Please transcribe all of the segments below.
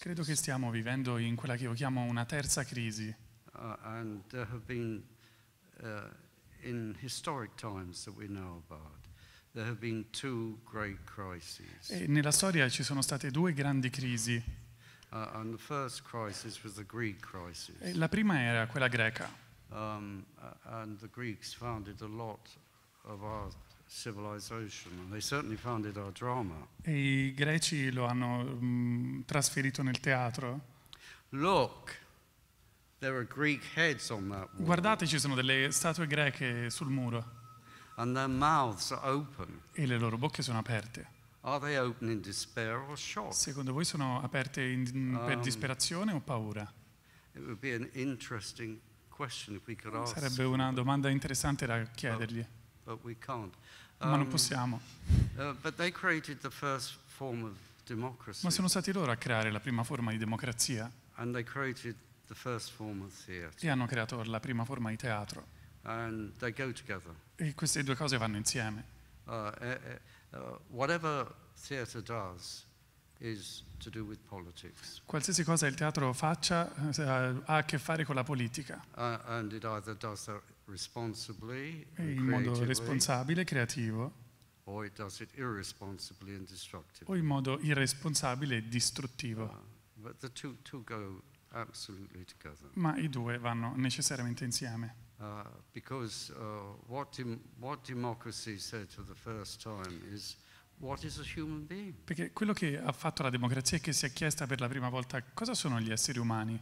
Credo che stiamo vivendo in quella che io chiamo una terza crisi. Uh, and there have been uh, in historic times that we know about. There have been two great crises. E nella storia ci sono state due grandi crisi. Uh, and the first crisis was the Greek crisis. E la prima era quella greca. Um, and the Greeks founded a lot of our e i greci lo hanno mm, trasferito nel teatro. Look, Guardate, ci sono delle statue greche sul muro. E le loro bocche sono aperte. Secondo voi sono aperte in, per um, disperazione o paura? Sarebbe una domanda interessante da chiedergli. Ma non um, possiamo. Uh, Ma sono stati loro a creare la prima forma di democrazia. E hanno creato la prima forma di teatro. E queste due cose vanno insieme. Uh, eh, eh, uh, uh, does is to do with Qualsiasi cosa il teatro faccia eh, ha a che fare con la politica. Uh, and it either does in modo responsabile, creativo, o in modo irresponsabile e distruttivo. Ah, Ma i due vanno necessariamente insieme. Ah, uh, Perché quello che ha fatto la democrazia è che si è chiesta per la prima volta cosa sono gli esseri umani.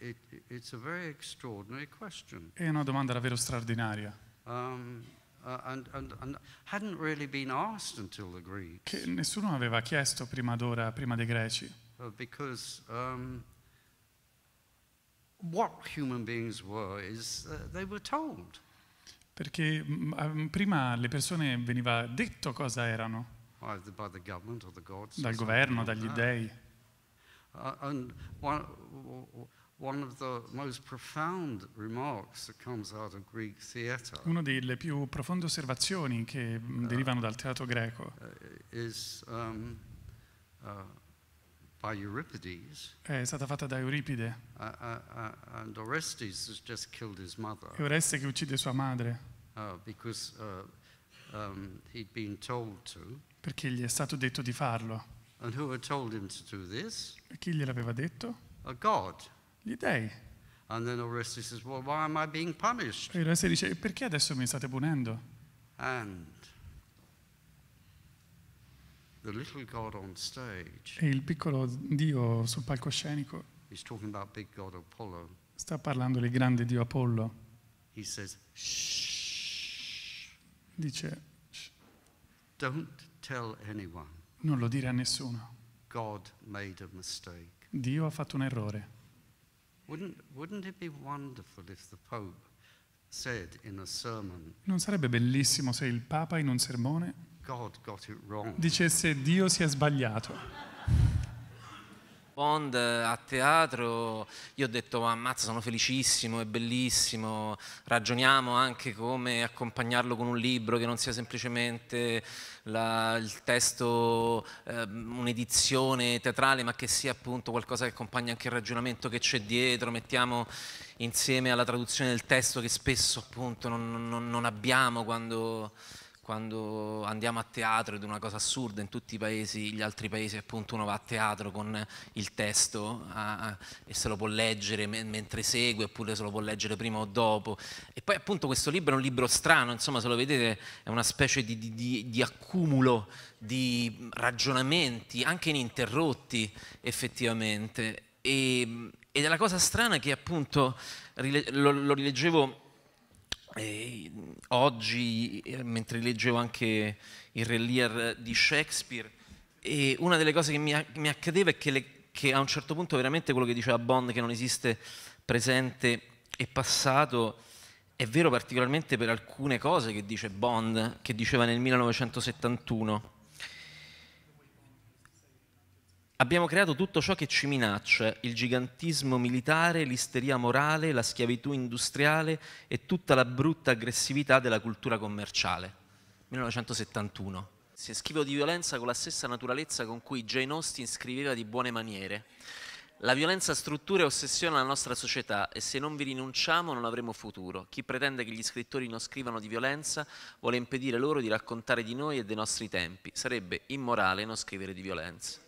It, it's a very extraordinary question. È una domanda davvero straordinaria. Um, uh, and, and, and hadn't really been asked until the Greeks. Che nessuno aveva chiesto prima d'ora, prima dei Greci. Uh, because um, what human beings were is uh, they were told. Perché um, prima le persone veniva detto cosa erano. by the or the gods. Dal governo, dagli dèi. Uh, and one, una delle più profonde osservazioni che mm, uh, derivano dal teatro greco uh, um, uh, è stata fatta da Euripide. E Oreste che uccide sua madre. Um, Perché gli è stato detto di farlo. E chi gliel'aveva detto? A God gli dei. And then the says, well, why am I being punished? E il dice, perché adesso mi state punendo? And the little God on stage E il piccolo Dio sul palcoscenico is talking about big God Apollo. sta parlando del grande Dio Apollo. He says, Dice, don't tell anyone. non lo dire a nessuno. God made a mistake. Dio ha fatto un errore. Wouldn't, wouldn't it be wonderful if the Pope said in a sermon, non sarebbe bellissimo se il Papa in un sermone God got it wrong? dicesse Dio si è sbagliato? Bond eh, a teatro, io ho detto ammazza sono felicissimo, è bellissimo, ragioniamo anche come accompagnarlo con un libro che non sia semplicemente la, il testo, eh, un'edizione teatrale ma che sia appunto qualcosa che accompagna anche il ragionamento che c'è dietro, mettiamo insieme alla traduzione del testo che spesso appunto non, non, non abbiamo quando quando andiamo a teatro ed è una cosa assurda in tutti i paesi, gli altri paesi appunto uno va a teatro con il testo a, a, e se lo può leggere me, mentre segue oppure se lo può leggere prima o dopo e poi appunto questo libro è un libro strano, insomma se lo vedete è una specie di, di, di, di accumulo di ragionamenti anche ininterrotti effettivamente e, ed è la cosa strana che appunto lo, lo rileggevo e oggi, eh, mentre leggevo anche il Relier di Shakespeare, una delle cose che mi, mi accadeva è che, le, che, a un certo punto veramente quello che diceva Bond, che non esiste presente e passato, è vero particolarmente per alcune cose che dice Bond, che diceva nel 1971. Abbiamo creato tutto ciò che ci minaccia, il gigantismo militare, l'isteria morale, la schiavitù industriale e tutta la brutta aggressività della cultura commerciale. 1971. Si è di violenza con la stessa naturalezza con cui Jane Austen scriveva di buone maniere. La violenza struttura e ossessiona la nostra società e se non vi rinunciamo non avremo futuro. Chi pretende che gli scrittori non scrivano di violenza vuole impedire loro di raccontare di noi e dei nostri tempi. Sarebbe immorale non scrivere di violenza.